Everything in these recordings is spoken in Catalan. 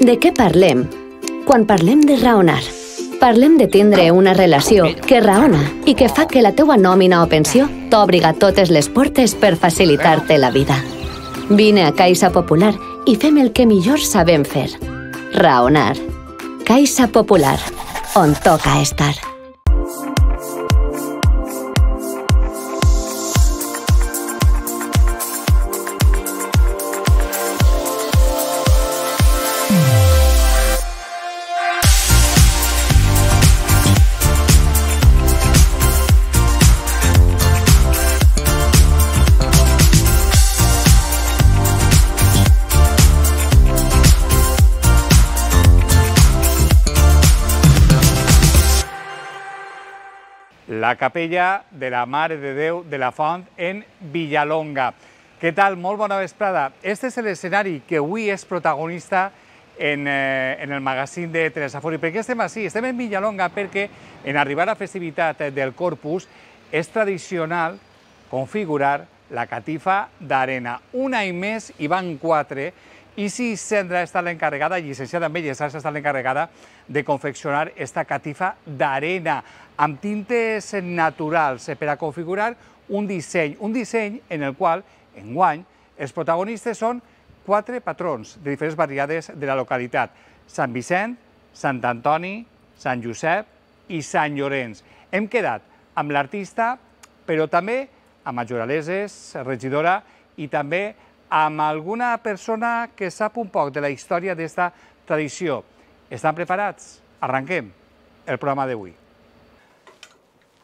De què parlem? Quan parlem de raonar, parlem de tindre una relació que raona i que fa que la teua nòmina o pensió t'obriga totes les portes per facilitar-te la vida. Vine a Caixa Popular i fem el que millor sabem fer. Raonar. Caixa Popular, on toca estar. la capella de la Mare de Déu de la Font en Villalonga. Què tal? Molt bona vesprada. Este és l'escenari que avui és protagonista en, eh, en el magazín de Fori. Per què estem així? Estem en Villalonga perquè en arribar a la festivitat del Corpus és tradicional configurar la catifa d'arena. Un any més i van quatre Isi Sendra està l'encarregada, llicenciada en Belles Arts, està l'encarregada de confeccionar esta catifa d'arena amb tintes naturals eh, per a configurar un disseny, un disseny en el qual, en guany, els protagonistes són quatre patrons de diferents barriades de la localitat, Sant Vicent, Sant Antoni, Sant Josep i Sant Llorenç. Hem quedat amb l'artista, però també amb majoraleses, regidora i també amb A alguna persona que sap un poco... de la historia de esta tradición... ...¿están preparados?... Arranquem el programa de d'avui.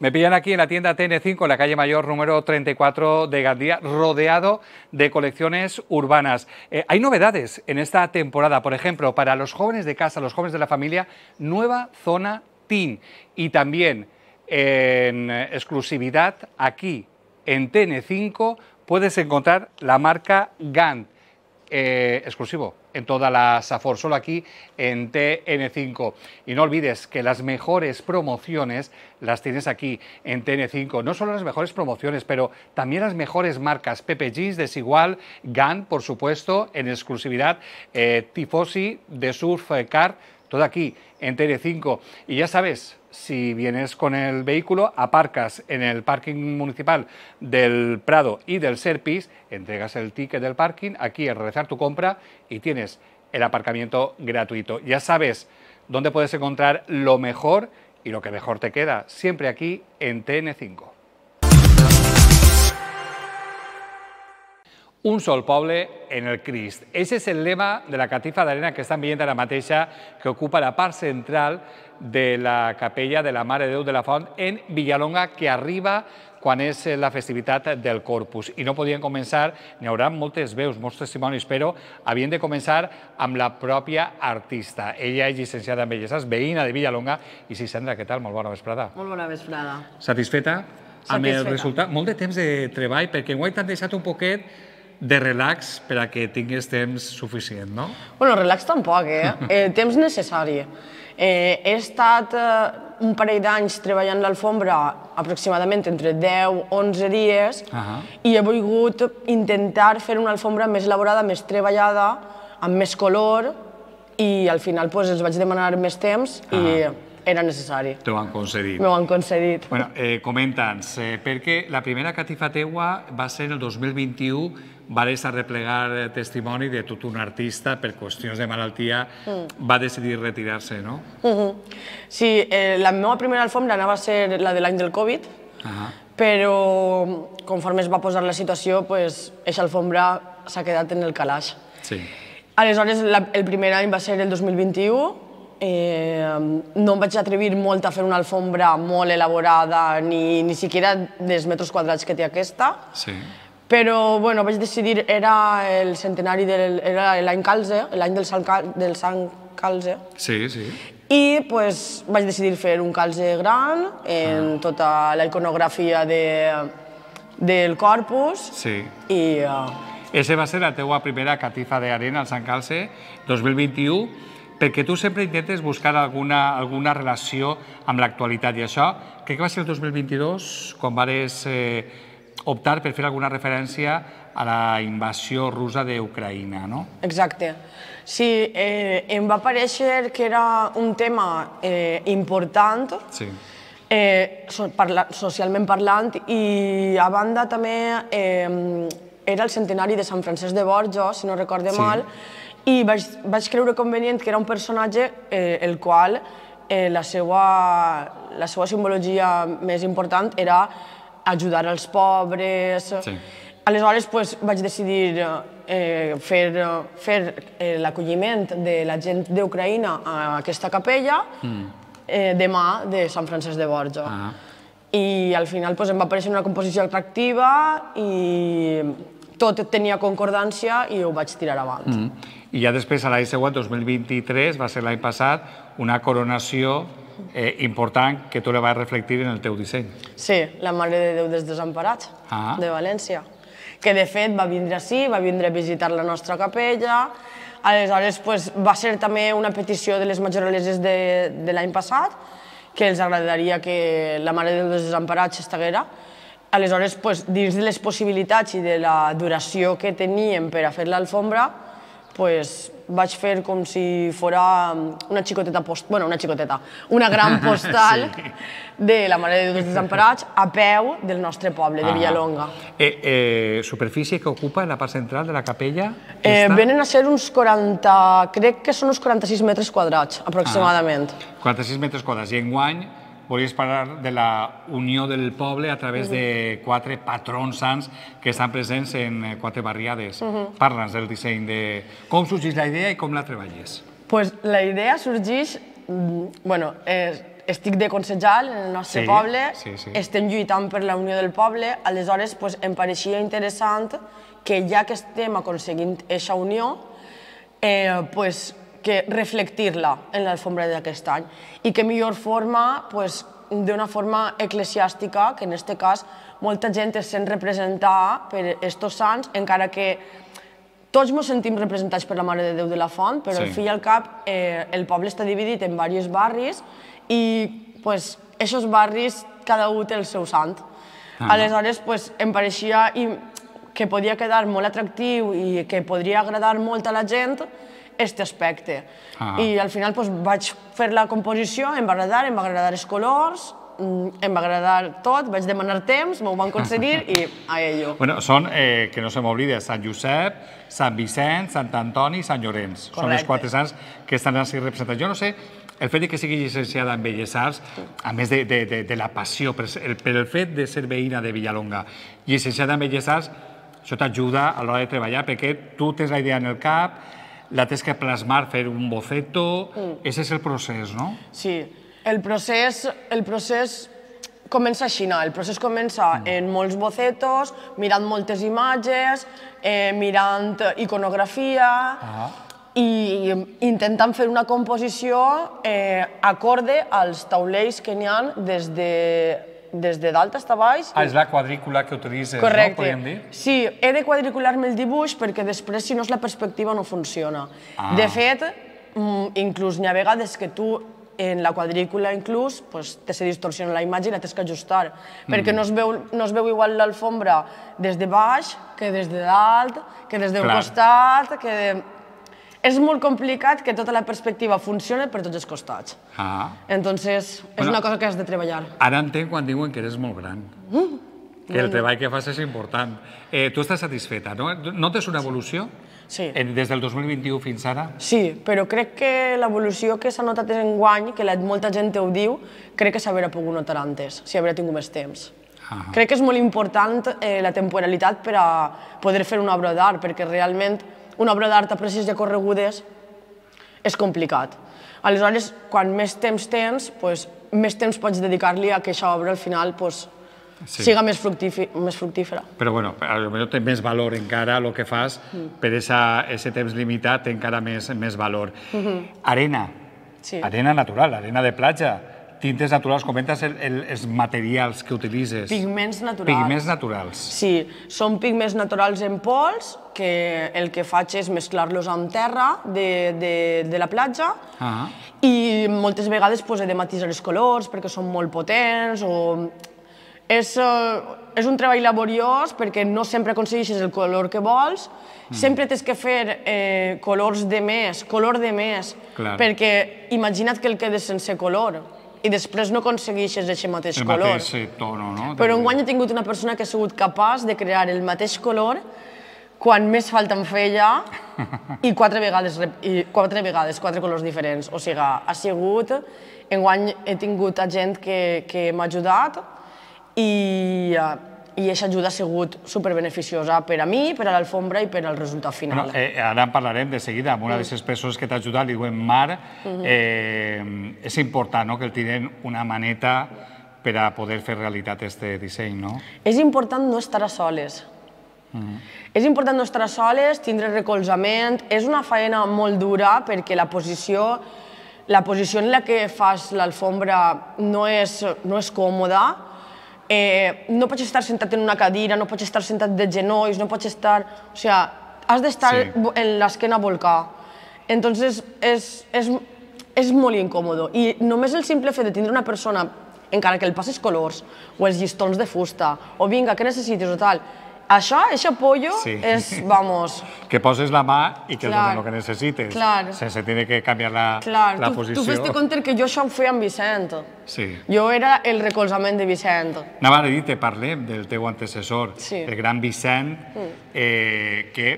Me pillan aquí en la tienda TN5, en la calle Mayor número 34 de Gandía, rodeado de colecciones urbanas. Eh, hay novedades en esta temporada, por ejemplo, para los jóvenes de casa, los jóvenes de la familia, nueva zona TIN y también en exclusividad aquí en TN5 puedes encontrar la marca Gant, eh, exclusivo en toda la SAFOR, solo aquí en TN5. Y no olvides que las mejores promociones las tienes aquí en TN5. No solo las mejores promociones, pero también las mejores marcas. PPGs Desigual, GAN, por supuesto, en exclusividad, eh, Tifosi, de Surf eh, Car aquí en tn 5 Y ya sabes, si vienes con el vehículo, aparcas en el parking municipal del Prado y del Serpis, entregas el ticket del parking, aquí al realizar tu compra y tienes el aparcamiento gratuito. Ya sabes dónde puedes encontrar lo mejor y lo que mejor te queda, siempre aquí en TN5. un sol poble en el Crist. Aquest és el lema de la catifa d'arena que estan veient ara mateixa, que ocupa la part central de la capella de la Mare de Déu de la Font en Villalonga, que arriba quan és la festivitat del Corpus. I no podien començar, n'hi haurà moltes veus, molts testimonis, però havien de començar amb la pròpia artista. Ella és llicenciada en Belleses, veïna de Villalonga. I sí, Sandra, què tal? Molt bona vesprada. Molt bona vesprada. Satisfeta? Satisfeta. Amb el resultat, molt de temps de treball, perquè en guai t'han deixat un poquet de relax per a que tinguis temps suficient, no? Bueno, relax tampoc, eh? eh temps necessari. Eh, he estat eh, un parell d'anys treballant l'alfombra aproximadament entre 10-11 dies uh -huh. i he volgut intentar fer una alfombra més elaborada, més treballada, amb més color i al final pues, els vaig demanar més temps uh -huh. i era necessari. T'ho han concedit. M'ho han concedit. Bueno, eh, comenta'ns, eh, perquè la primera catifa teua va ser el 2021 va deixar a replegar eh, testimoni de tot un artista per qüestions de malaltia mm. va decidir retirar-se, no? Mm-hmm. Sí, eh, la meva primera alfombra anava a ser la de l'any del Covid, però mm, conforme es va posar la situació, pues, eixa alfombra s'ha quedat en el calaix. Sí. Aleshores, la, el primer any va ser el 2021, eh, no em vaig atrevir molt a fer una alfombra molt elaborada, ni, ni siquiera dels metres quadrats que té aquesta. Sí però bueno, vaig decidir, era el centenari, del, era l'any calze, l'any del, Sant del Sant Calze. Sí, sí. I pues, vaig decidir fer un calze gran en ah. tota la iconografia de, del corpus. Sí. I... Uh... Eh, Ese va ser la teua primera catifa d'arena al Sant Calze 2021 perquè tu sempre intentes buscar alguna, alguna relació amb l'actualitat i això crec que va ser el 2022 quan vares eh, optar per fer alguna referència a la invasió russa d'Ucraïna, no? Exacte. Sí, eh, em va aparèixer que era un tema eh, important, sí. eh, so, parla, socialment parlant, i a banda també eh, era el centenari de Sant Francesc de Borja, si no recorde sí. mal, i vaig, vaig creure convenient que era un personatge eh, el qual eh, la, seva, la seva simbologia més important era ajudar els pobres... Sí. Aleshores, pues, vaig decidir eh, fer, fer eh, l'acolliment de la gent d'Ucraïna a aquesta capella mm. eh, demà de Sant Francesc de Borja. Ah. I al final pues, em va aparèixer una composició atractiva i tot tenia concordància i ho vaig tirar avant. Mm. I ja després, a l'any següent, 2023, va ser l'any passat, una coronació eh, important que tu la vas reflectir en el teu disseny. Sí, la Mare de Déu dels Desemparats, ah. de València, que de fet va vindre així, va vindre a visitar la nostra capella, aleshores pues, va ser també una petició de les majoreses de, de l'any passat, que els agradaria que la Mare de Déu dels Desemparats estiguera, Aleshores, pues, dins de les possibilitats i de la duració que teníem per a fer l'alfombra, pues, vaig fer com si fora mm, una xicoteta post... Bueno, una xicoteta, una gran postal sí. de la Mare de Déu dels Desemparats a peu del nostre poble, ah. de Villalonga. Eh, eh, superfície que ocupa en la part central de la capella? Eh, venen a ser uns 40... Crec que són uns 46 metres quadrats, aproximadament. Ah. 46 metres quadrats. I enguany volies parlar de la unió del poble a través de quatre patrons sants que estan presents en eh, quatre barriades. Parla'ns del disseny, de com sorgeix la idea i com la treballes. Pues la idea sorgeix... Mm, bueno, estic de concejal en el nostre poble, estem lluitant per la unió del poble, aleshores pues, em pareixia interessant que ja que estem aconseguint aquesta unió, eh, pues, que reflectir-la en l'alfombra d'aquest any. I que millor forma, pues, d'una forma eclesiàstica, que en aquest cas molta gent es sent representada per estos sants, encara que tots ens sentim representats per la Mare de Déu de la Font, però sí. al fi i al cap eh, el poble està dividit en diversos barris i pues, aquests barris cada un té el seu sant. Ah. Aleshores, pues, em pareixia que podia quedar molt atractiu i que podria agradar molt a la gent aquest aspecte. Ah. I al final doncs, vaig fer la composició, em va agradar, em va agradar els colors, mm, em va agradar tot, vaig demanar temps, m'ho van concedir i a ello. Bueno, són, eh, que no se m'oblide, Sant Josep, Sant Vicenç, Sant Antoni i Sant Llorenç. Correcte. Són els quatre sants que estan així representats. Jo no sé, el fet de que sigui llicenciada en Belles Arts, a més de, de, de, de la passió per el, per el fet de ser veïna de Villalonga, llicenciada en Belles Arts, això t'ajuda a l'hora de treballar perquè tu tens la idea en el cap, la tens que plasmar, fer un boceto... Mm. Ese és el procés, no? Sí. El procés, el procés comença així, no? el procés comença mm. en molts bocetos, mirant moltes imatges, eh, mirant iconografia... Ah i intentant fer una composició eh, acorde als taulells que n'hi ha des de des de dalt fins a baix. Ah, és la quadrícula que utilitzes, Correcte. no? Podríem dir? Sí, he de quadricular-me el dibuix perquè després, si no és la perspectiva, no funciona. Ah. De fet, mm, inclús n'hi ha vegades que tu en la quadrícula inclús pues, te se distorsiona la imatge i la tens que ajustar, mm. perquè no es, veu, no es veu igual l'alfombra des de baix que des de dalt, que des del costat, que de és molt complicat que tota la perspectiva funcione per tots els costats. Ah. Entonces, és bueno, una cosa que has de treballar. Ara entenc quan diuen que eres molt gran. Mm. Que el treball que fas és important. Eh, tu estàs satisfeta, no? Notes una evolució? Sí. Eh, des del 2021 fins ara? Sí, però crec que l'evolució que s'ha notat en guany, que la, molta gent ho diu, crec que s'hauria pogut notar antes, si hauria tingut més temps. Ah. Crec que és molt important eh, la temporalitat per a poder fer una obra d'art, perquè realment una obra d'art a precis de corregudes és complicat. Aleshores, quan més temps tens, doncs, més temps pots dedicar-li a que això obra al final doncs, sí. siga més, més fructífera. Però bueno, potser té més valor encara el que fas, mm. per esa, ese temps limitat té encara més, més valor. Mm -hmm. Arena, sí. arena natural, arena de platja, tintes naturals, comentes el, el, els materials que utilitzes. Pigments naturals. Pigments naturals. Sí, són pigments naturals en pols, que el que faig és mesclar-los amb terra de, de, de la platja uh ah. -huh. i moltes vegades pues, he de matisar els colors perquè són molt potents o... És, uh, és un treball laboriós perquè no sempre aconsegueixes el color que vols, mm. sempre tens que fer eh, colors de més, color de més, Clar. perquè imagina't que el quedes sense color i després no aconsegueixes aquest mateix el color. Mateix, tono, no? Però guany he tingut una persona que ha sigut capaç de crear el mateix color quan més falta em feia i quatre vegades, i quatre vegades, quatre colors diferents. O sigui, ha sigut... Enguany he tingut gent que, que m'ha ajudat i eh, i aquesta ajuda ha sigut superbeneficiosa per a mi, per a l'alfombra i per al resultat final. Bueno, eh, ara en parlarem de seguida amb una de les persones que t'ha ajudat, li diuen Mar. Mhm. eh, és important no?, que el tinguin una maneta per a poder fer realitat aquest disseny, no? És important no estar a soles. Mm -hmm. És important no estar a soles, tindre recolzament. És una feina molt dura perquè la posició la posició en la que fas l'alfombra no, és, no és còmoda, eh, no pots estar sentat en una cadira, no pots estar sentat de genolls, no pots estar... O sigui, has d'estar sí. en l'esquena volcada. Entonces, és, és, és molt incòmodo. I només el simple fet de tindre una persona, encara que el passes colors, o els llistons de fusta, o vinga, què necessites o tal, això, aquest pollo, sí. és, vamos... Que poses la mà i que clar, donen el que necessites. Clar. Sense tenir que canviar la, la tu, posició. Tu fes-te compte que jo això ho feia amb Vicent. Sí. Jo era el recolzament de Vicent. Anava a dir, te parlem del teu antecessor, sí. el gran Vicent, mm. eh, que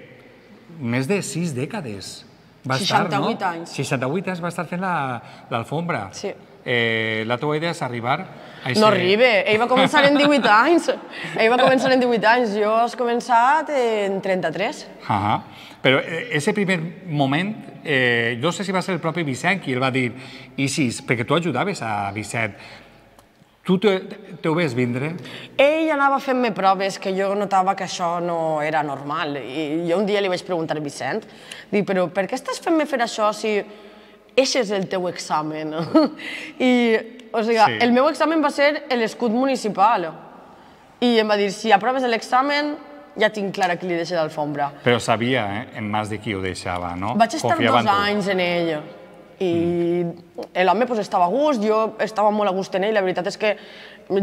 més de sis dècades va 68 estar, no? anys. 68 anys va estar fent l'alfombra. La, sí. Eh, la teva idea és arribar a ser... No arriba, ell va començar en 18 anys. Ell va començar en 18 anys, jo he començat en 33. Uh -huh. Però eh, ese primer moment, eh, no sé si va ser el propi Vicent qui el va dir, i sí, perquè tu ajudaves a Vicent, Tu te, ho vés vindre? Ell anava fent-me proves que jo notava que això no era normal. I jo un dia li vaig preguntar a Vicent, dic, però per què estàs fent-me fer això si Eixe és el teu examen. I, o sigui, sí. el meu examen va ser l'escut municipal. I em va dir, si aproves l'examen, ja tinc clara qui li deixa l'alfombra. Però sabia, eh, en mas de qui ho deixava, no? Vaig estar Confiava dos en anys en ell. I mm. l'home pues, estava a gust, jo estava molt a gust en ell. La veritat és que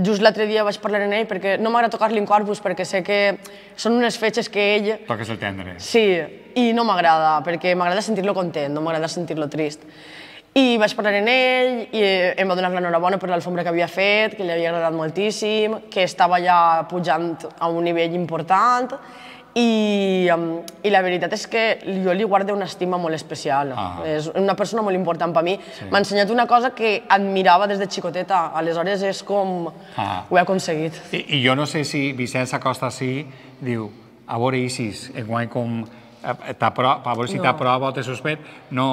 just l'altre dia vaig parlar amb ell perquè no m'agrada tocar-li un corpus perquè sé que són unes fetges que ell... Toques el tendre. Sí, i no m'agrada, perquè m'agrada sentir-lo content, no m'agrada sentir-lo trist. I vaig parlar amb ell i em va donar l'enhorabona per l'alfombra que havia fet, que li havia agradat moltíssim, que estava ja pujant a un nivell important i, um, i la veritat és que jo li guardo una estima molt especial. Ah. És una persona molt important per mi. Sí. M'ha ensenyat una cosa que admirava des de xicoteta. Aleshores és com... Ah. Ho he aconseguit. I, I jo no sé si Vicenç Acosta sí diu a veure Isis, guany com eh, a veure si no. t'aprova o te suspet, no...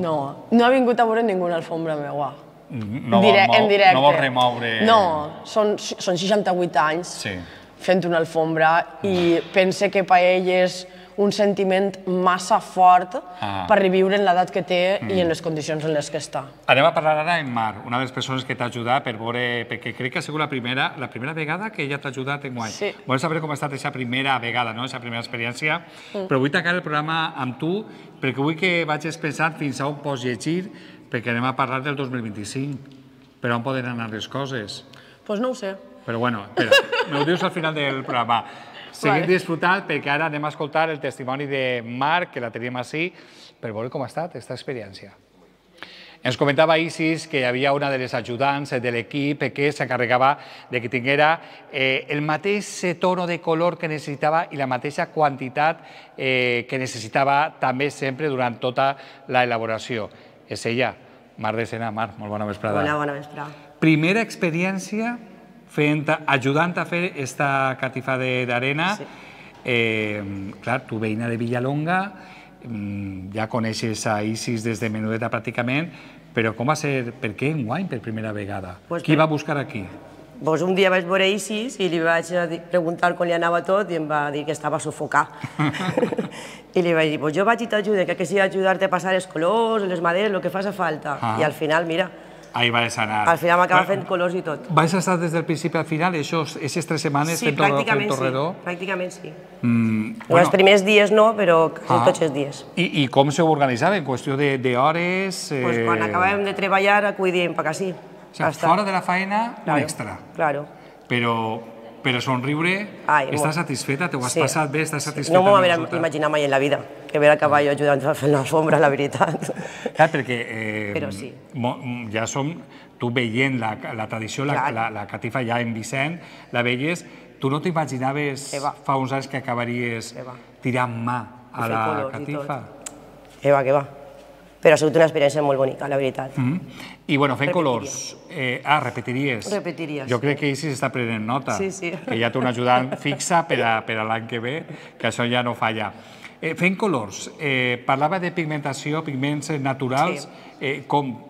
No, no ha vingut a veure ningú en alfombra meva. No, Direc no, en directe. No vol remoure... No, són, són 68 anys. Sí fent una alfombra i pense que per ell és un sentiment massa fort ah. per reviure en l'edat que té mm. i en mm. les condicions en les que està. Anem a parlar ara amb Mar, una de les persones que t'ha ajudat per veure, perquè crec que ha sigut la primera, la primera vegada que ella t'ha ajudat en guany. Sí. Vull saber com ha estat aquesta primera vegada, no? aquesta primera experiència, mm. però vull tancar el programa amb tu perquè vull que vagis pensant fins a on pots llegir, perquè anem a parlar del 2025, però on poden anar les coses. Doncs pues no ho sé. Però bueno, espera, m'ho dius al final del programa. Seguim vale. disfrutant perquè ara anem a escoltar el testimoni de Marc, que la tenim així, per veure com ha estat aquesta experiència. Ens comentava Isis que hi havia una de les ajudants de l'equip que s'encarregava de que tinguera eh, el mateix tono de color que necessitava i la mateixa quantitat eh, que necessitava també sempre durant tota l'elaboració. És ella, Mar de Sena. Mar, molt bona vesprada. Hola, bona vesprada. Primera experiència fent, ajudant a fer esta catifa d'arena. Sí. Eh, clar, tu veïna de Villalonga, mm, ja coneixes a Isis des de menudeta pràcticament, però com va ser, per què enguany per primera vegada? Pues Qui va buscar aquí? Pues un dia vaig veure Isis i li vaig preguntar com li anava tot i em va dir que estava a I li vaig dir, pues jo vaig i t'ajudo, que, que sí ajudar-te a passar els colors, les maderes, el que faci falta. Ah. I al final, mira, Ahí a anar. Al final m'acaba fent colors i tot. a estar des del principi al final, això, aquestes tres setmanes, sí, fent, pràcticament fent Torredó? Sí, pràcticament sí. Mm, bueno. Els primers dies no, però ah. tots els dies. I, i com se ho organitzava? En qüestió d'hores? Eh... Pues quan acabàvem de treballar, acudim, perquè sí. O fora de la feina, claro, un extra. Claro. Però però somriure, Ai, estàs molt... satisfeta, t'ho has sí. passat bé, estàs satisfeta? No m'ho havia imaginat mai en la vida, que veure el cavall ajudant a fer una sombra, la veritat. Clar, perquè eh, però sí. ja som, tu veient la, la tradició, la, la, la catifa ja en Vicent, la veies, tu no t'imaginaves fa uns anys que acabaries Eva. tirant mà a la catifa? Eva, que va però ha sigut una experiència molt bonica, la veritat. Mm -hmm. I, bueno, fent colors... Eh, ah, repetiries. Repetiries. Jo crec que Isis s'està prenent nota, sí, sí. que ja té un ajudant fixa per a, per a l'any que ve, que això ja no falla. Eh, fent colors, eh, parlava de pigmentació, pigments naturals, sí. eh, com...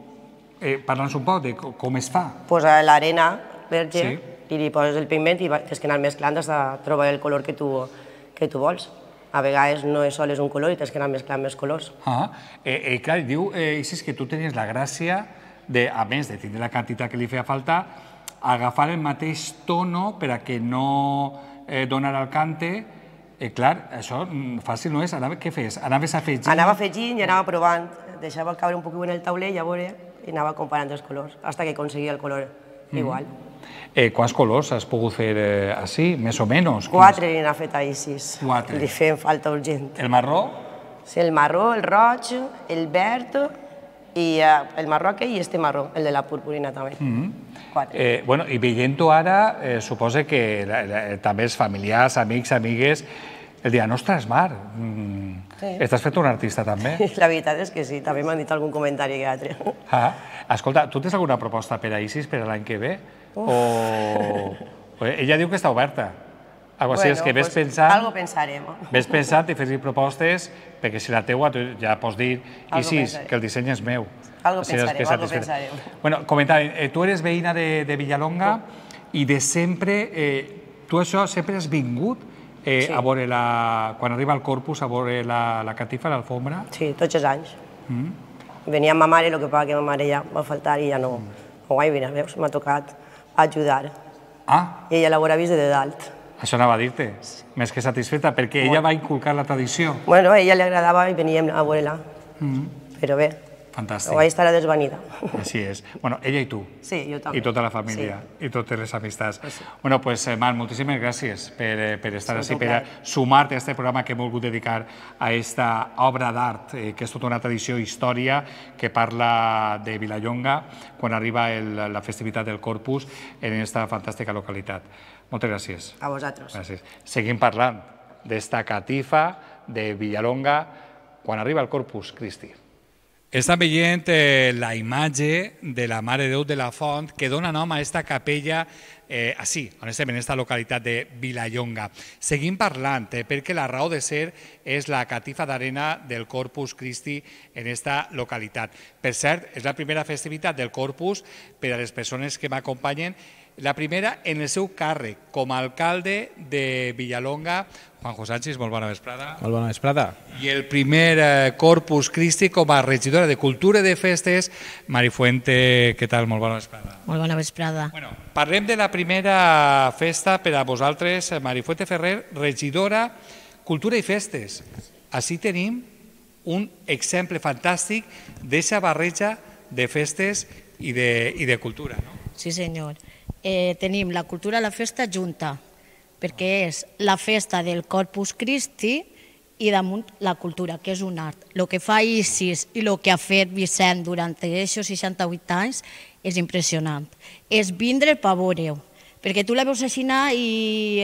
Eh, Parla'ns un poc de com es fa. Posa l'arena verge sí. i li poses el pigment i tens que anar mesclant fins a trobar el color que tu, que tu vols a vegades no és sol és un color i tens que anar mesclant més colors. I ah, eh, eh, clar, diu, eh, Isis, que tu tenies la gràcia, de, a més de tindre la quantitat que li feia falta, agafar el mateix tono per a que no eh, donar el cante, eh, clar, això mm, fàcil no és. Anava, què fes? Anaves afegint? Anava afegint i anava provant. Deixava caure un poc en el tauler i i anava comparant els colors, fins que aconseguia el color mm. igual. Eh, quants colors has pogut fer eh, així, més o menys? Quatre n'hi n'ha fet ahir, sis. Quatre. Li fem falta urgent. El marró? Sí, el marró, el roig, el verd, i eh, el marró aquell i este marró, el de la purpurina també. Mm -hmm. Quatre. Eh, bueno, I veient-ho ara, eh, suposa que la, la, també els familiars, amics, amigues, el dia, ostres, Mar, mm, sí. estàs fet un artista també. La veritat és que sí, també m'han dit algun comentari que altre. Ah, escolta, tu tens alguna proposta per a ISIS per l'any que ve? O... o... Ella diu que està oberta. Algo bueno, és que ves pues, pensant... Algo pensarem. Ves pensant i fes propostes, perquè si la teua tu ja pots dir, algo i sí, pensarem. que el disseny és meu. Algo Así pensarem, algo pensarem. Bueno, comentàvem, eh, tu eres veïna de, de Villalonga oh. i de sempre, eh, tu això sempre has vingut eh, sí. a veure la, quan arriba el corpus, a veure la, la catifa, l'alfombra? Sí, tots els anys. Mm. Venia ma mare, el que passa que ma mare ja va faltar i ja no... Mm. Guai, mira, veus, m'ha tocat Ajudar. Ah. I ella la vora vist de dalt. Això anava a dir-te, més que satisfeta, perquè ella va inculcar la tradició. Bueno, a ella li agradava i veníem a veure-la. Mm. Però bé, Fantàstic. Ho vaig estar desvanida. Així és. Bueno, ella i tu. Sí, jo també. I tota la família, sí. i totes les amistats. sí. Bueno, pues, eh, Mar, moltíssimes gràcies per, eh, per estar sí, així, per sumar-te a aquest programa que hem volgut dedicar a aquesta obra d'art, eh, que és tota una tradició i història que parla de Vilallonga quan arriba el, la festivitat del Corpus en aquesta fantàstica localitat. Moltes gràcies. A vosaltres. Gràcies. Seguim parlant d'esta catifa de Villalonga quan arriba el Corpus Christi. Estan veient eh, la imatge de la Mare Déu de la Font que dona nom a aquesta capella eh, així, estem, en aquesta localitat de Vilallonga. Seguim parlant, eh, perquè la raó de ser és la catifa d'arena del Corpus Christi en aquesta localitat. Per cert, és la primera festivitat del Corpus per a les persones que m'acompanyen, la primera en el seu càrrec com a alcalde de Villalonga Juanjo Sánchez, molt bona vesprada. Molt bona vesprada. I el primer eh, Corpus Christi com a regidora de Cultura de Festes, Mari Fuente, què tal? Molt bona vesprada. Molt bona vesprada. Bueno, parlem de la primera festa per a vosaltres, eh, Mari Fuente Ferrer, regidora Cultura i Festes. Així tenim un exemple fantàstic d'aquesta barreja de festes i de, i de cultura. No? Sí, senyor. Eh, tenim la cultura i la festa junta perquè és la festa del Corpus Christi i damunt la cultura, que és un art. El que fa ISIS i el que ha fet Vicent durant aquests 68 anys és impressionant. És vindre per veure-ho, perquè tu la veus així i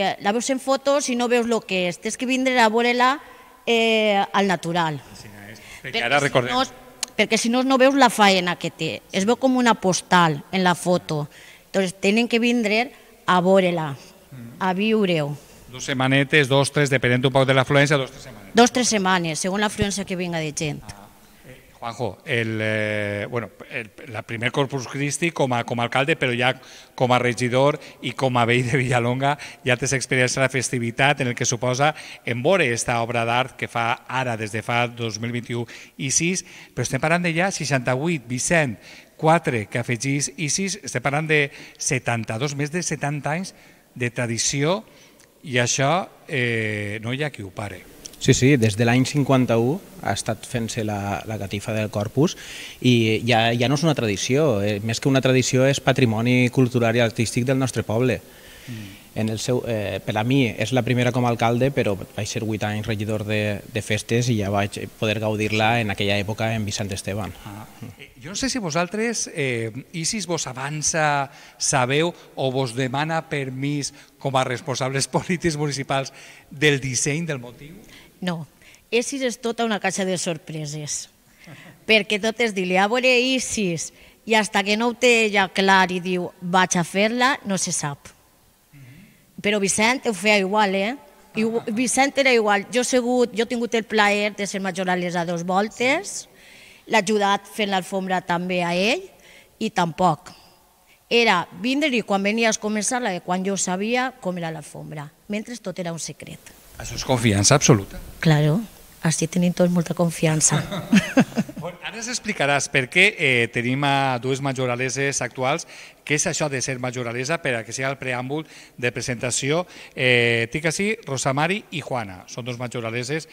eh, la veus en fotos i no veus el que és. Tens que vindre a veure-la eh, al natural. perquè, ara recordem... si no, perquè si no no veus la faena que té. Es veu com una postal en la foto. Llavors, tenen que vindre a veure-la. Mm. a viure-ho. Dos setmanetes, dos, tres, depenent un poc de l'afluència, dos, tres setmanes. Dos, tres setmanes, segons l'afluència que vinga de gent. Ah. Eh, Juanjo, el, eh, bueno, el, el primer Corpus Christi com a, com a alcalde, però ja com a regidor i com a veí de Villalonga, ja tens experiència la festivitat en el que suposa en vore esta obra d'art que fa ara, des de fa 2021 i 6, però estem parlant de ja 68, Vicent, 4 que afegís ISIS, estem parlant de 72, més de 70 anys de tradició i això eh, no hi ha qui ho pare. Sí, sí, des de l'any 51 ha estat fent-se la, la catifa del corpus i ja, ja no és una tradició, eh, més que una tradició és patrimoni cultural i artístic del nostre poble. Mm en el seu, eh, per a mi és la primera com a alcalde, però vaig ser 8 anys regidor de, de festes i ja vaig poder gaudir-la en aquella època en Vicent Esteban. Ah. Eh, jo no sé si vosaltres, eh, Isis, vos avança, sabeu o vos demana permís com a responsables polítics municipals del disseny del motiu? No, Isis és tota una caixa de sorpreses, perquè tot és dir-li, a veure Isis, i hasta que no ho té ja clar i diu vaig a fer-la, no se sap. Però Vicent ho feia igual, eh? I Vicent era igual. Jo he, segut, jo he tingut el plaer de ser majoralesa dos voltes, sí. l'ha ajudat fent l'alfombra també a ell, i tampoc. Era vindre-hi quan venies a començar, quan jo sabia com era l'alfombra, mentre tot era un secret. Això és confiança absoluta? Claro, així tenim tots molta confiança. Bon, ara ens explicaràs per què eh, tenim a dues majoraleses actuals que és això de ser majoralesa per a que sigui el preàmbul de presentació. Eh, tinc així Rosamari i Juana, són dos majoraleses,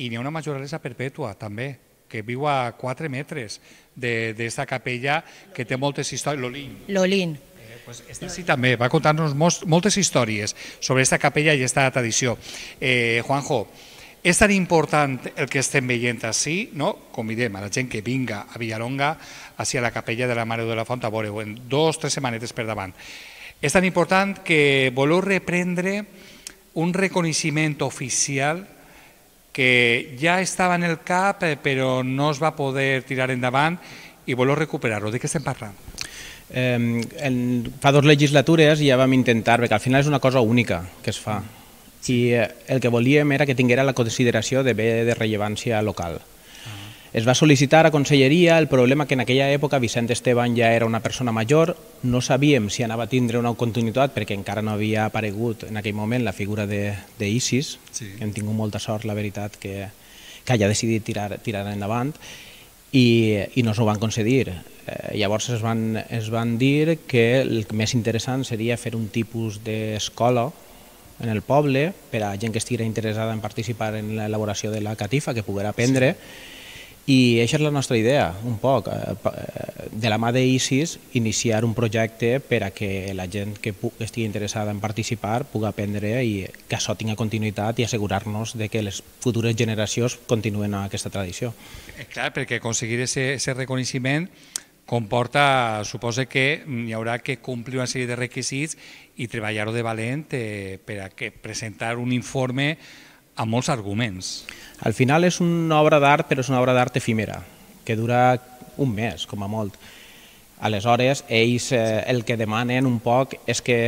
i n'hi ha una majoralesa perpètua també, que viu a 4 metres d'aquesta capella que té moltes històries, l'Olín. L'Olín. Eh, pues esta sí també, va contar-nos moltes històries sobre aquesta capella i aquesta tradició. Eh, Juanjo, és tan important el que estem veient així, no? convidem a la gent que vinga a Villalonga, així a la capella de la Mare de la Font, a veure, en dos o tres setmanetes per davant. És tan important que voleu reprendre un reconeixement oficial que ja estava en el cap eh, però no es va poder tirar endavant i voleu recuperar-lo. De què estem parlant? Eh, en, fa dues legislatures ja vam intentar, perquè al final és una cosa única que es fa i el que volíem era que tinguera la consideració de bé de rellevància local. Es va sol·licitar a Conselleria el problema que en aquella època Vicent Esteban ja era una persona major, no sabíem si anava a tindre una continuïtat perquè encara no havia aparegut en aquell moment la figura d'Isis, sí. hem tingut molta sort, la veritat, que, que hagi decidit tirar, tirar endavant, i, i no s'ho van concedir. Eh, llavors es van, es van dir que el més interessant seria fer un tipus d'escola en el poble per a gent que estigui interessada en participar en l'elaboració de la catifa, que poguera aprendre. Sí. I això és la nostra idea, un poc, eh, eh, de la mà d'ISIS, iniciar un projecte per a que la gent que estigui interessada en participar pugui aprendre i que això tingui continuïtat i assegurar-nos de que les futures generacions continuen aquesta tradició. Eh, clar, perquè aconseguir aquest reconeixement comporta, suposa que mm, hi haurà que complir una sèrie de requisits i treballar-ho de valent eh, per a que presentar un informe amb molts arguments. Al final és una obra d'art, però és una obra d'art efímera, que dura un mes, com a molt. Aleshores, ells eh, el que demanen un poc és que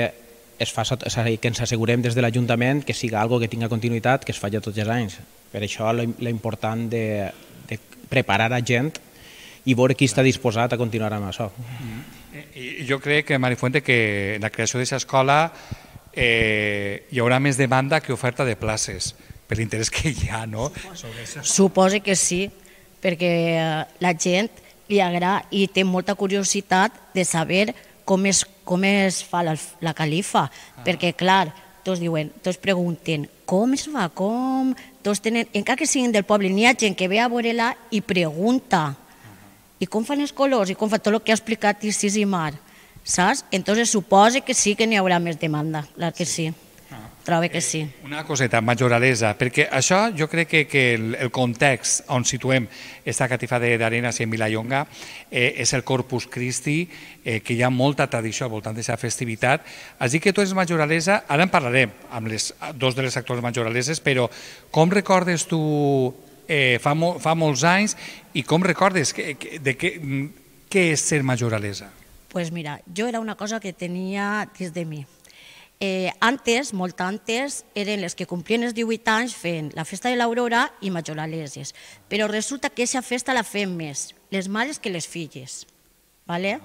es fa, és a dir, que ens assegurem des de l'Ajuntament que siga algo que tinga continuïtat, que es faci tots els anys. Per això l'important important de, de preparar a gent i veure qui està disposat a continuar amb això. Mm-hmm. Jo crec, Marifuente, que en la creació d'aquesta escola eh, hi haurà més demanda que oferta de places, per l'interès que hi ha, no? Suposo. que sí, perquè eh, la gent li agrada i té molta curiositat de saber com es, com es fa la, la califa, ah. perquè clar, tots diuen, tots pregunten com es fa, com... Tots tenen, encara que siguin del poble, n'hi ha gent que ve a veure-la i pregunta i com fan els colors, i com fan tot el que ha explicat Isis i Mar, saps? Entonces suposa que sí que n'hi haurà més demanda, clar que sí. Ah. Trobo que sí. Eh, una coseta, majoralesa, perquè això jo crec que, que el, el context on situem aquesta catifa d'arenes i en Vilallonga eh, és el Corpus Christi, eh, que hi ha molta tradició al voltant d'aquesta festivitat. Així que tu és majoralesa, ara en parlarem amb les, dos de les actors majoraleses, però com recordes tu eh, fa, mo, fa molts anys i com recordes que, que, de què, mm, què és ser majoralesa? Pues mira, jo era una cosa que tenia dins de mi. Eh, antes, molt antes, eren les que complien els 18 anys fent la festa de l'Aurora i majoraleses. Però resulta que aquesta festa la fem més les mares que les filles. ¿vale? Ah.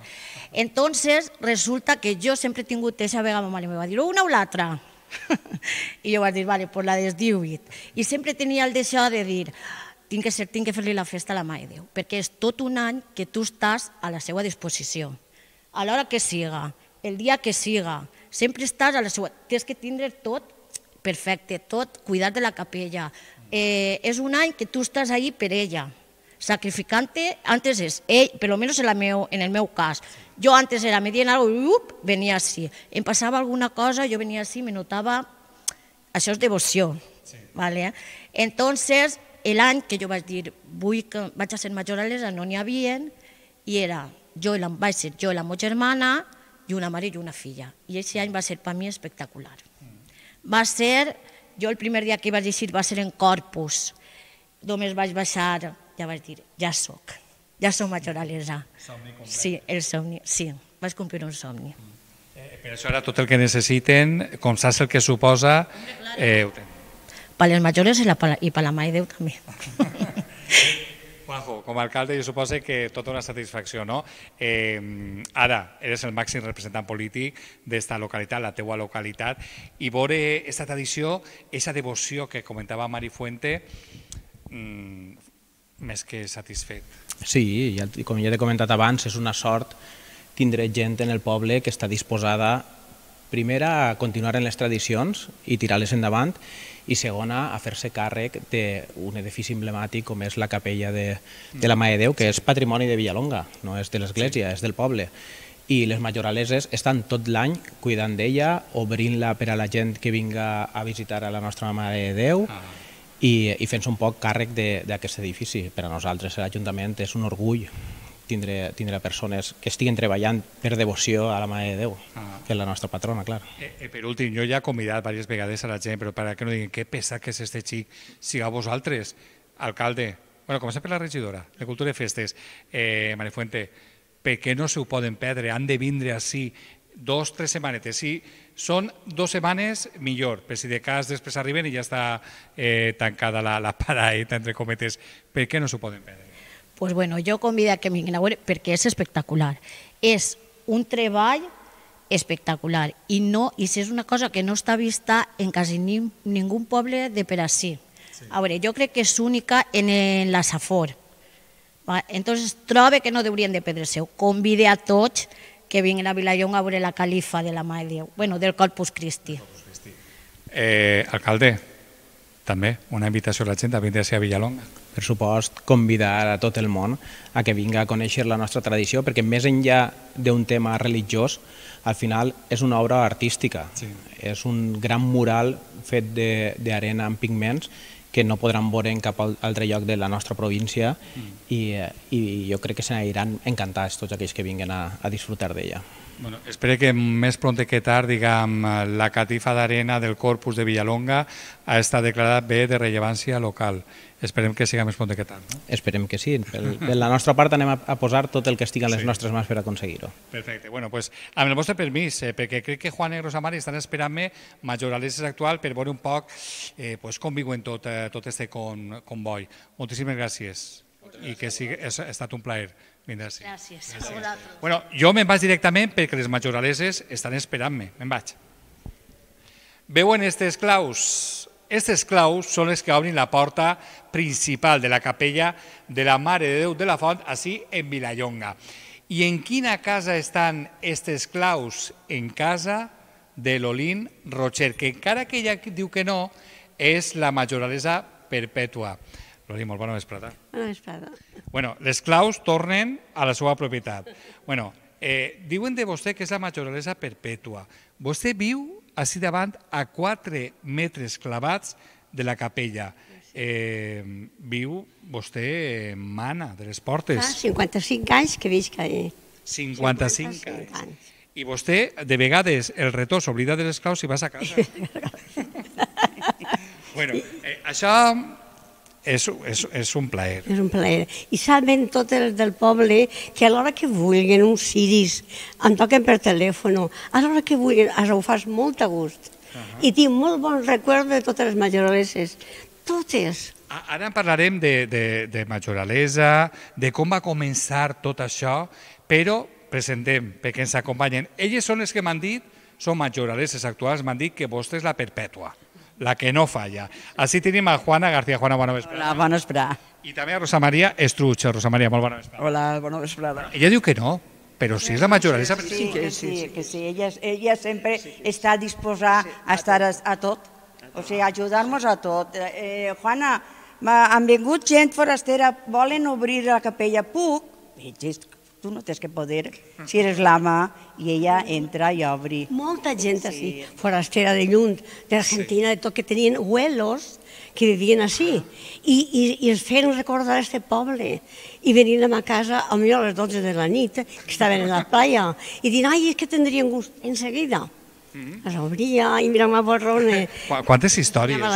Entonces, resulta que jo sempre he tingut aquesta vegada, ma mare me va dir una o l'altra. I jo vaig dir, vale, pues la dels 18. I sempre tenia el d'això de dir, tinc que, ser, tinc que fer-li la festa a la Mare Déu, perquè és tot un any que tu estàs a la seva disposició, a l'hora que siga, el dia que siga, sempre estàs a la seva... Tens que tindre tot perfecte, tot cuidar de la capella. Eh, és un any que tu estàs ahí per ella, sacrificant-te, antes és ell, per almenys en, la meu, en el meu cas, sí jo antes era, me dien algo, up, venia así. Em passava alguna cosa, jo venia así, me notava... Això és devoció, sí. vale? Eh? Entonces, l'any que jo vaig dir, vull que vaig a ser major a l'ESA, no n'hi havia, i era, jo la, vaig ser jo i la meva germana, i una mare i una filla. I aquest any va ser per mi espectacular. Mm. Va ser, jo el primer dia que vaig dir va ser en Corpus, només vaig baixar, ja vaig dir, ja Mm ja som majoralesa. Sí, el somni, sí, vaig complir un somni. Mm. Eh, per això ara tot el que necessiten, com saps el que suposa... Eh, per les majores i, la, i per la mai Déu també. Juanjo, com a alcalde jo suposo que tota una satisfacció, no? Eh, ara eres el màxim representant polític d'esta localitat, la teua localitat, i veure aquesta tradició, aquesta devoció que comentava Mari Fuente, mm, més que satisfet. Sí, ja, com ja he comentat abans, és una sort tindré gent en el poble que està disposada primera a continuar en les tradicions i tirar-les endavant i segona a fer-se càrrec d'un edifici emblemàtic com és la capella de, de la Mare de Déu, que és patrimoni de Villalonga, no és de l'església, és del poble i les majoraleses estan tot l'any cuidant d'ella, obrint-la per a la gent que vinga a visitar a la nostra Mare de Déu, ah i, i fent-se un poc càrrec d'aquest edifici. Per a nosaltres, l'Ajuntament, és un orgull tindre, tindre persones que estiguin treballant per devoció a la Mare de Déu, ah. que és la nostra patrona, clar. Eh, eh, per últim, jo ja he convidat diverses vegades a la gent, però para que no diguin que pesat que és este xic, sigueu vosaltres, alcalde, bueno, com per la regidora de Cultura i Festes, eh, Fuente, per què no se ho poden perdre? Han de vindre així dos, tres setmanetes, sí, són dues setmanes millor, per si de cas després arriben i ja està eh, tancada la, la paraeta, entre cometes, per què no s'ho poden perdre? Pues bueno, jo convido a que vinguin perquè és espectacular. És un treball espectacular i no i si és una cosa que no està vista en quasi ni, ningú poble de per ací. Sí. A veure, jo crec que és única en, en la Safor. Va? Entonces trobe que no deurien de perdre seu. Convide a tots que vinguin a Vilallonga a veure la califa de la mà de Déu, bueno, del Corpus Christi. Eh, alcalde, també una invitació a la gent a vindre a Villalonga. Per supost, convidar a tot el món a que vinga a conèixer la nostra tradició, perquè més enllà d'un tema religiós, al final és una obra artística, sí. és un gran mural fet d'arena amb pigments que no podran veure en cap altre lloc de la nostra província mm. i, eh, i jo crec que se n'aniran encantats tots aquells que vinguin a, a disfrutar d'ella. Bueno, espero que més pront que tard, diguem, la catifa d'arena del corpus de Villalonga ha estat declarada bé de rellevància local Esperem que siga més pronta que tard. No? Esperem que sí. De la nostra part anem a, posar tot el que estigui a les sí. nostres mans per aconseguir-ho. Perfecte. Bueno, pues, amb el vostre permís, eh, perquè crec que Juan i Rosamari estan esperant-me majoraleses actual per veure un poc eh, pues, com viuen tot, eh, tot este con, convoi. Moltíssimes gràcies. I que sigui, ha estat un plaer. Vindre, Gràcies. Gràcies. gràcies. Bueno, jo me'n vaig directament perquè les majoraleses estan esperant-me. Me'n vaig. Veuen aquestes claus? Estes claus són les que obrin la porta principal de la capella de la Mare de Déu de la Font, així en Vilallonga. I en quina casa estan aquestes claus? En casa de l'Olín Rocher, que encara que ella diu que no, és la majoralesa perpètua. Loli, molt bona vesprada. Bona vesprada. Bueno, les claus tornen a la seva propietat. Bueno, eh, diuen de vostè que és la majoralesa perpètua. Vostè viu així davant, a 4 metres clavats de la capella. Eh, viu, vostè eh, mana de les portes. 55 ah, anys que visc que... 55, 55 anys. anys. I vostè, de vegades, el retor s'oblida de les claus i vas a casa. bueno, eh, això és, és, és un plaer. És un plaer. I saben tot el del poble que a l'hora que vulguin un ciris, em toquen per telèfon, a l'hora que vulguin, ara ho fas molt a gust. Uh -huh. I tinc molt bon record de totes les majoreses. Totes. Ara parlarem de, de, de majoralesa, de com va començar tot això, però presentem perquè ens acompanyen. Elles són les que m'han dit, són majoraleses actuals, m'han dit que vostra és la perpètua la que no falla. Así tenim a Juana García. Juana, bona vesprada. Hola, bona vesprada. I també a Rosa Maria Estruig. Rosa Maria, molt bona vesprada. Hola, bona vesprada. Ella diu que no, però si és la majoresa... Sí, sí, que sí, sí, que sí. Ella, ella sempre sí, sí. està disposada sí, a estar a, a tot, o sigui, ajudar-nos a tot. Eh, Juana, han vingut gent forastera, volen obrir la capella. Puc? tu no tens que poder, si eres l'ama, i ella entra i obri. Molta gent així, sí. forastera de lluny, d'Argentina, de tot, que tenien huelos que vivien així. I, i, i els feien recordar aquest poble. I venien a ma casa, a millor a les 12 de la nit, que estaven a la playa, i dient, ai, és que tindrien gust, en seguida. Mm -hmm. Es obria i mira, ma borrone. Quantes històries, no?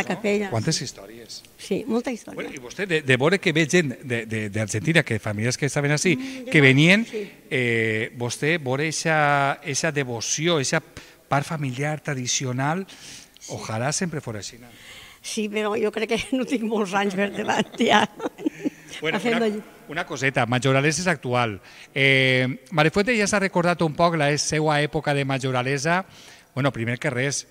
Quantes històries. Sí, molta història. Bueno, I vostè, de, de veure que ve gent d'Argentina, que famílies que estaven així, mm, que venien, sí. eh, vostè veure aquesta devoció, aquesta part familiar tradicional, sí. ojalà sempre fos així. Sí, però jo crec que no tinc molts anys per davant, ja. Bueno, una, una coseta, Majoralesa és actual. Eh, Marefuente ja s'ha recordat un poc la seva època de Majoralesa. Bueno, primer que res,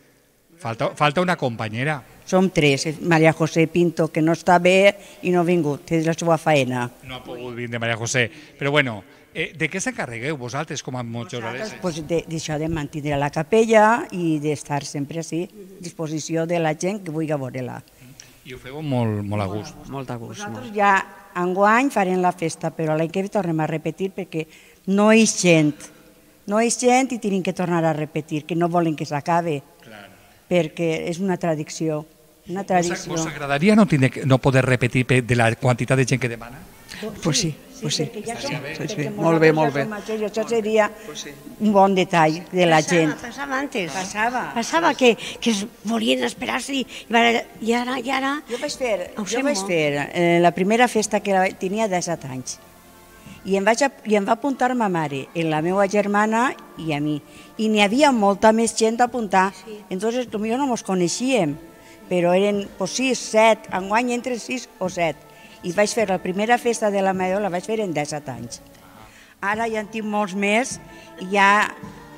Falta, falta una companyera. Som tres. Maria José Pinto, que no està bé i no ha vingut, és la seva feina. No ha pogut vindre Maria José. Però bueno, eh, de què s'encarregueu vosaltres com a motxoraleses? Pues de, de mantenir la capella i d'estar sempre així, a disposició de la gent que vulgui veure-la. I ho feu molt, molt a gust. Molt a gust. Nosaltres molt. ja guany farem la festa, però l'any que ve tornem a repetir perquè no hi gent. No hi gent i tenim que tornar a repetir, que no volen que s'acabe perquè és una tradició. Una tradició. Vos, agradaria no, tindre, no poder repetir de la quantitat de gent que demana? Doncs pues sí, sí, pues sí. Ja som, Sí, sí. Molt bé, molt bé. Majors, això seria un bon detall de la passava, gent. Passava antes. Passava. Passava que, que es volien esperar-se i, i ara, i ara... Jo vaig fer, jo vaig fer eh, la primera festa que la, tenia 17 anys i em, vaig, i em va apuntar ma mare, en la meva germana i a mi. I n'hi havia molta més gent a apuntar. Sí. Entonces, potser no ens coneixíem, però eren pues, sis, set, enguany entre sis o set. I vaig fer la primera festa de la Maior, la vaig fer en 17 anys. Ah. Ara ja en tinc molts més, ja,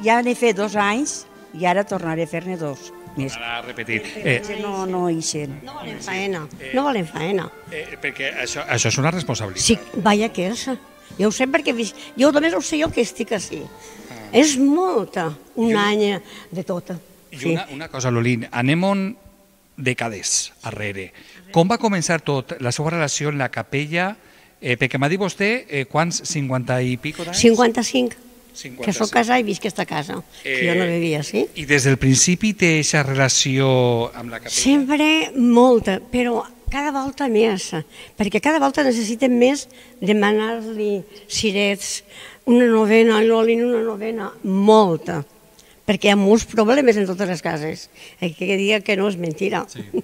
ja n'he fet dos anys i ara tornaré a fer-ne dos més. Ara repetir. Eh, no, no ixen. No volen faena, eh. no volen faena. Eh, eh, perquè això, això és una responsabilitat. Sí, vaja que és. Jo ho sé perquè visc... Jo, només ho sé jo que estic així. Ah. És molta, un jo... any de tota. I una, una cosa, Lolín, anem on dècades arrere. Com va començar tot, la seva relació en la capella? Eh, perquè m'ha dit vostè eh, quants, 50 i pico d'anys? 55. 55. Que sóc casa i visc aquesta casa, eh, que jo no eh, vivia, sí. I des del principi té aquesta relació amb la capella? Sempre molta, però cada volta més, perquè cada volta necessitem més demanar-li cirets, una novena, l'oli, una novena, molta, perquè hi ha molts problemes en totes les cases. Que diga que no és mentira. Sí.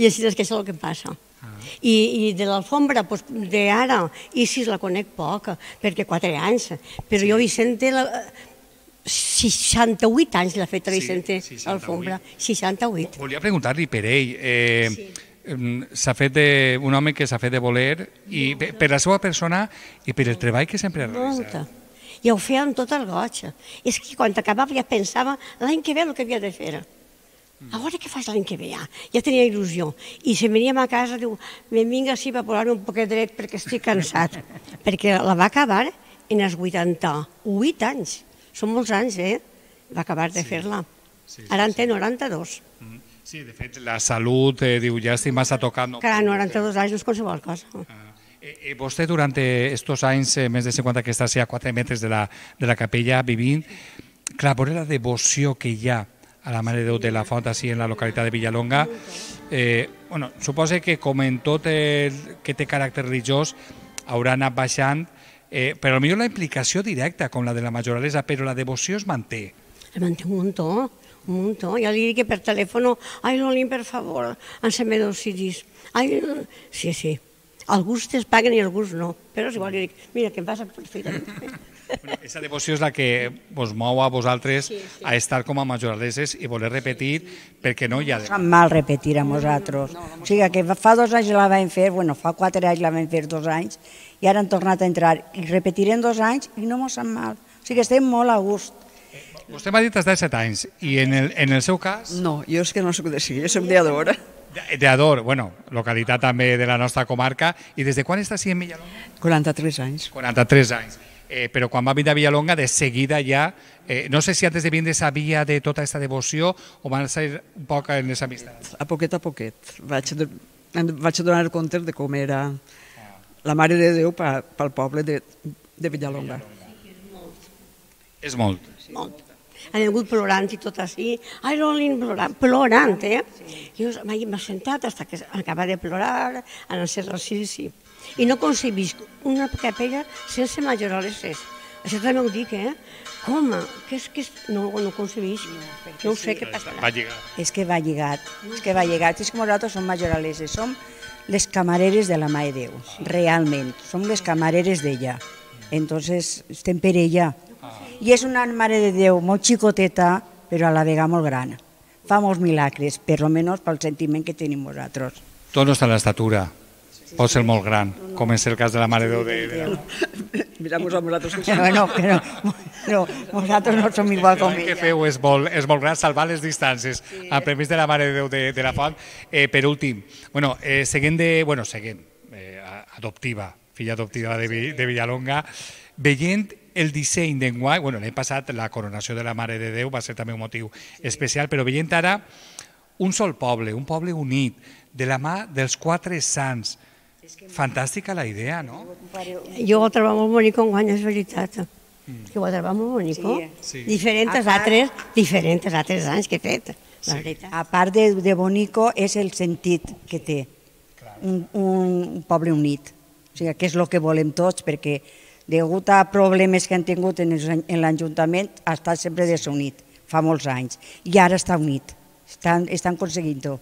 I així és que això és el que passa. Ah. I, i de l'alfombra, doncs, de ara, i si la conec poc, perquè 4 anys, però jo Vicente la, 68 anys l'ha fet Vicente sí, alfombra, 68. Volia preguntar-li per ell, eh, sí s'ha fet de, un home que s'ha fet de voler i per, per la seva persona i per el treball que sempre ha realitzat. Molta. I ho feia amb tot el goig. És que quan acabava ja pensava l'any que ve el que havia de fer. Mm. A veure què faig l'any que ve ja. Ja tenia il·lusió. I si veníem a casa, diu, me'n vinga així per posar un poquet dret perquè estic cansat. perquè la va acabar en els 80, 8 anys. Són molts anys, eh? Va acabar de sí. fer-la. Sí, sí, Ara en té 92. Mm -hmm. Sí, de fet, la salut, eh, diu, ja estic massa tocant... No... Clar, 92 eh. anys no és qualsevol cosa. Ah. Eh, e vostè durant eh, estos anys, eh, més de 50 que està a 4 metres de la, de la capella vivint, clar, veure la devoció que hi ha a la Mare de Déu de la Font, així en la localitat de Villalonga, eh, bueno, suposa que com en tot el que té caràcter religiós haurà anat baixant, eh, però millor la implicació directa com la de la majoralesa, però la devoció es manté. Es manté un muntó, un montón. Ja li dic que per telèfon, ai, Lolín, per favor, encem-me dos CDs. Ai, sí, sí. Alguns te'ls paguen i alguns no. Però és igual, li dic, mira, que em passa perfectament. Bueno, esa devoció és la que vos mou a vosaltres sí, sí. a estar com a majordeses i voler repetir sí, sí. perquè no hi ha... Fa mal repetir a nosaltres. No, no, no, o sigui, que fa dos anys la vam fer, bueno, fa quatre anys la vam fer dos anys, i ara han tornat a entrar. I repetirem dos anys i no mos sap mal. O sigui, estem molt a gust. Vostè m'ha dit de 7 anys, i en el, en el seu cas... No, jo és que no sóc de sí, jo sóc De, Ador, bueno, localitat també de la nostra comarca. I des de quan està així en Villalonga? 43 anys. 43 anys. Eh, però quan va vindre a Villalonga, de seguida ja, eh, no sé si antes de vindre sabia de tota aquesta devoció o van ser un poc en les amistats. A poquet a poquet. Vaig, de, em vaig donar compte de com era la Mare de Déu pel poble de, de Villalonga. Villalonga. Sí, és molt. És molt. Sí. Molt ha vingut plorant i tot així, ai, l'Olin plorant, plorant, eh? Sí. Jo m'he sentat fins que acaba de plorar, en el ser recici. I no concebis una capella sense majoraleses. Això també ho dic, eh? Com? Que és que no, no concebis. No, ho sé sí, què passa. Va lligat. És que va lligat. És que va lligat. És que nosaltres som majoraleses, eh? som les camareres de la Mare Déu, realment. Som les camareres d'ella. Entonces, estem per ella. I és una Mare de Déu molt xicoteta, però a la vegada molt gran. Fa molts milagres, per almenys pel sentiment que tenim vosaltres. Tot no està a l'estatura, pot ser molt gran, com és el cas de la Mare Déu de... de... Miramos a vosaltres. no, però, no, vosaltres no som igual com ella. El que feu és molt, és molt gran, salvar les distàncies a premis de la Mare de Déu de, de la Font. Eh, per últim, bueno, eh, de... Bueno, seguint, eh, adoptiva, filla adoptiva de, de Villalonga, veient el disseny d'enguany, bueno, l'any passat la coronació de la Mare de Déu va ser també un motiu sí. especial, però veient ara un sol poble, un poble unit, de la mà dels quatre sants, Fantàstica la idea, no? Jo ho trobo molt bonic enguany, és veritat. Mm. Que ho trobo molt bonic. Sí. Oh? Eh. sí. Diferents a part... altres, diferents altres anys que he fet. La sí. veritat. A part de, de bonico és el sentit que té. Un, un, un poble unit. O sigui, que és el que volem tots, perquè degut a problemes que han tingut en l'Ajuntament, ha estat sempre desunit, fa molts anys, i ara està unit, estan, estan aconseguint-ho.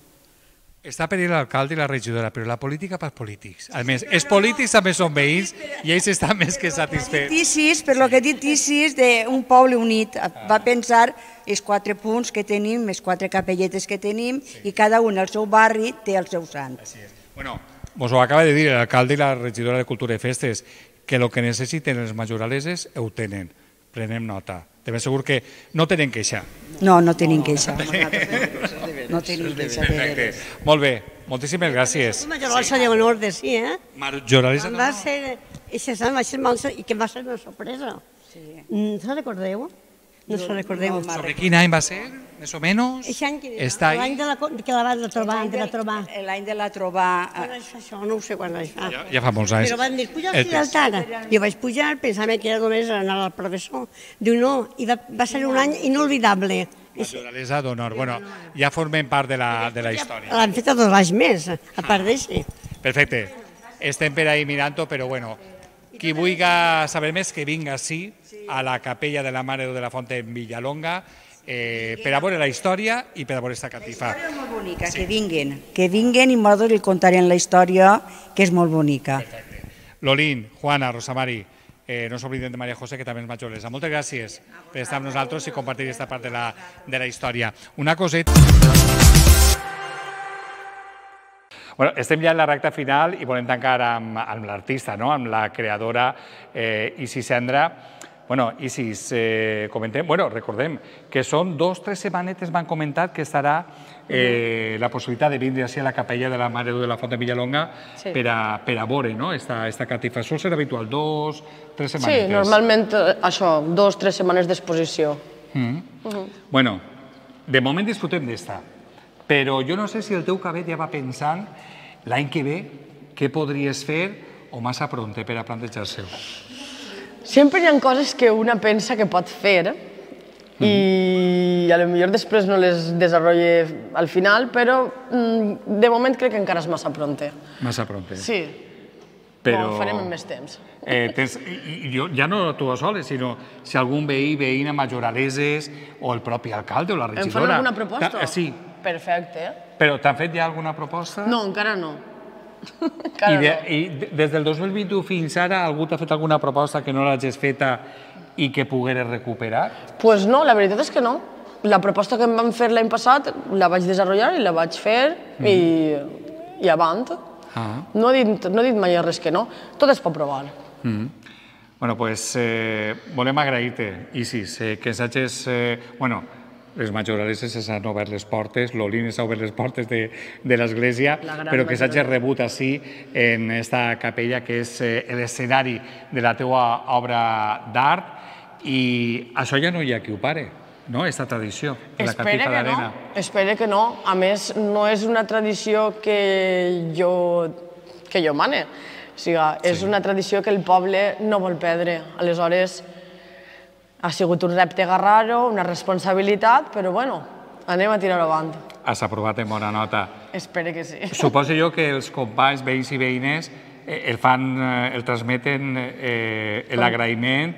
Està per dir l'alcalde i la regidora, però la política pels polítics. A més, els polítics també són veïns i ells estan més que satisfets. Tissis, per lo que he dit Tissis, d'un poble unit. Ah. Va pensar els quatre punts que tenim, els quatre capelletes que tenim, i cada un al seu barri té el seu sant. Així és. Bueno, Mos ho acaba de dir l'alcalde i la regidora de Cultura i Festes, que el que necessiten els majoraleses ho tenen. Prenem nota. De ben segur que no tenen queixa. No, no tenen queixa. No, tenen queixa. Molt bé, moltíssimes gràcies. Majoralesa sí. de honor de sí, eh? Majoralesa de Va i va ser, i que va ser una sorpresa. Sí. Mm, se recordeu? se'n recordem. No, Sobre quin any va ser? més o menys, Eixe any que, està ahí. L'any de la, que la van trobar, de la trobar. L'any de la trobar... això? Ah. No ho sé quan es fa. Ja, ja fa molts anys. Però van dir, puja al del Tara. Jo vaig pujar, pensava que era només anar al professor. Diu, no, i va, va ser un any inolvidable. Naturalesa d'honor. Bueno, ja formem part de la, de la història. L'han fet a dos anys més, a part d'això. Perfecte. Estem per ahí mirant-ho, però bueno, qui vulgui saber més, que vinga sí, a la capella de la Mare de la Fonte en Villalonga, eh, per a veure la història i per a veure aquesta catifa. La història és molt bonica, sí. que vinguin. Que vinguin i nosaltres li contarem la història, que és molt bonica. Perfecte. Lolín, Juana, Rosamari, eh, no s'oblidem de Maria José, que també és majoresa. Moltes gràcies per estar amb nosaltres i compartir aquesta part de la, de la història. Una coseta... Bueno, estem ja en la recta final i volem tancar amb, amb l'artista, no? amb la creadora eh, Isis Sandra. Bueno, Isis, eh, comentem, bueno, recordem que són dos, tres setmanetes m'han comentat que estarà eh, la possibilitat de vindre a la capella de la Mare de la Font de Villalonga sí. per, a, per a vore no? esta, esta catifa. Sol ser habitual, dos, tres setmanetes. Sí, normalment eh, això, dos, tres setmanes d'exposició. Mm. -hmm. Uh -huh. Bueno, de moment disfrutem d'esta. Però jo no sé si el teu cabet ja va pensant l'any que ve què podries fer o massa pront eh, per a plantejar-se-ho. Sempre hi ha coses que una pensa que pot fer i mhm. a lo millor després no les desenvolupa al final, però mm, de moment crec que encara és massa pront. Massa pront. Eh? Sí, però... Ho farem en més temps. Eh, tens, i, jo, ja no tu a soles, sinó si algun veí, veïna, majoraleses, o el propi alcalde o la regidora... Em fan alguna proposta? Eh, sí, Perfecte. Però t'han fet ja alguna proposta? No, encara no. I, de, I des del 2021 fins ara algú t'ha fet alguna proposta que no l'hagis feta i que pogueres recuperar? Doncs pues no, la veritat és que no. La proposta que em van fer l'any passat la vaig desenvolupar i la vaig fer mm. i, mm-hmm. i avant. Ah. No, he dit, no he dit mai res que no. Tot es pot provar. Mm. Bueno, pues, eh, volem agrair-te, Isis, eh, que ens hagis... Eh, bueno, les majoraleses s'han obert les portes, l'Olín s'ha obert les portes de, de l'església, però que s'hagi rebut així en aquesta capella que és eh, l'escenari de la teua obra d'art i això ja no hi ha qui ho pare, no? Aquesta tradició de la Espere catifa d'arena. No. Espere que no. A més, no és una tradició que jo, que jo mane. O sigui, és sí. una tradició que el poble no vol perdre. Aleshores, ha sigut un repte garraro, una responsabilitat, però bueno, anem a tirar avant. Has aprovat en bona nota. Espero que sí. Suposo jo que els companys, veïns i veïnes, eh, el fan, eh, el transmeten eh, l'agraïment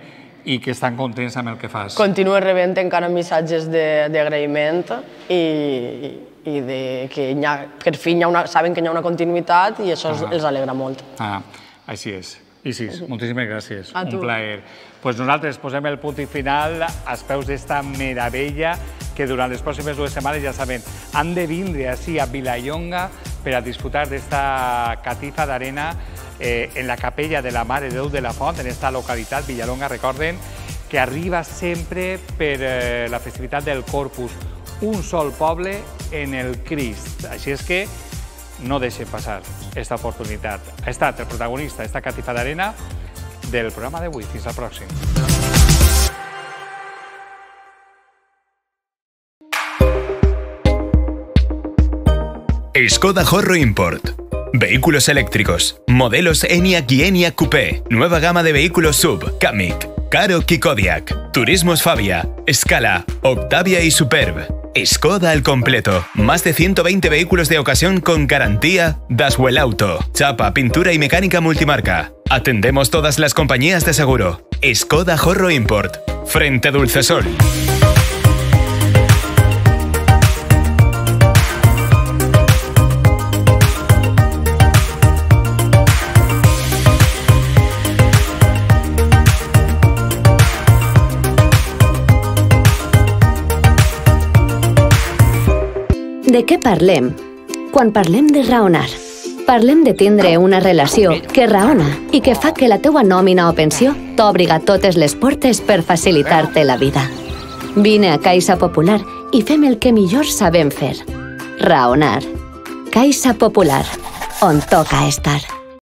i que estan contents amb el que fas. Continuo rebent encara missatges d'agraïment i, i de que, ha, per fi ha una, saben que hi ha una continuïtat i això ah. els alegra molt. Ah, així és. I sí, moltíssimes gràcies. Un plaer pues nosaltres posem el punt i final als peus d'esta meravella que durant les pròximes dues setmanes, ja saben, han de vindre així a Vilallonga per a disfrutar d'esta catifa d'arena eh, en la capella de la Mare Déu de la Font, en esta localitat, Villalonga, recorden, que arriba sempre per eh, la festivitat del Corpus, un sol poble en el Crist. Així és que no deixem passar aquesta oportunitat. Ha estat el protagonista, esta catifa d'arena, del programa de Wiz. Hasta próxima. Skoda Horro Import. Vehículos eléctricos. Modelos ENIAC y ENIAC Coupé. Nueva gama de vehículos sub, Kamiq, Caro Kikodiak. Turismos Fabia, Scala, Octavia y Superb. Skoda al completo. Más de 120 vehículos de ocasión con garantía Daswell Auto. Chapa, pintura y mecánica multimarca. Atendemos todas las compañías de seguro. Skoda Horro Import. Frente Dulce Sol. De qué parlem? Quan parlem de raonar. Parlem de tindre una relació que raona i que fa que la teua nòmina o pensió t'obriga totes les portes per facilitar-te la vida. Vine a Caixa Popular i fem el que millor sabem fer. Raonar. Caixa Popular, on toca estar.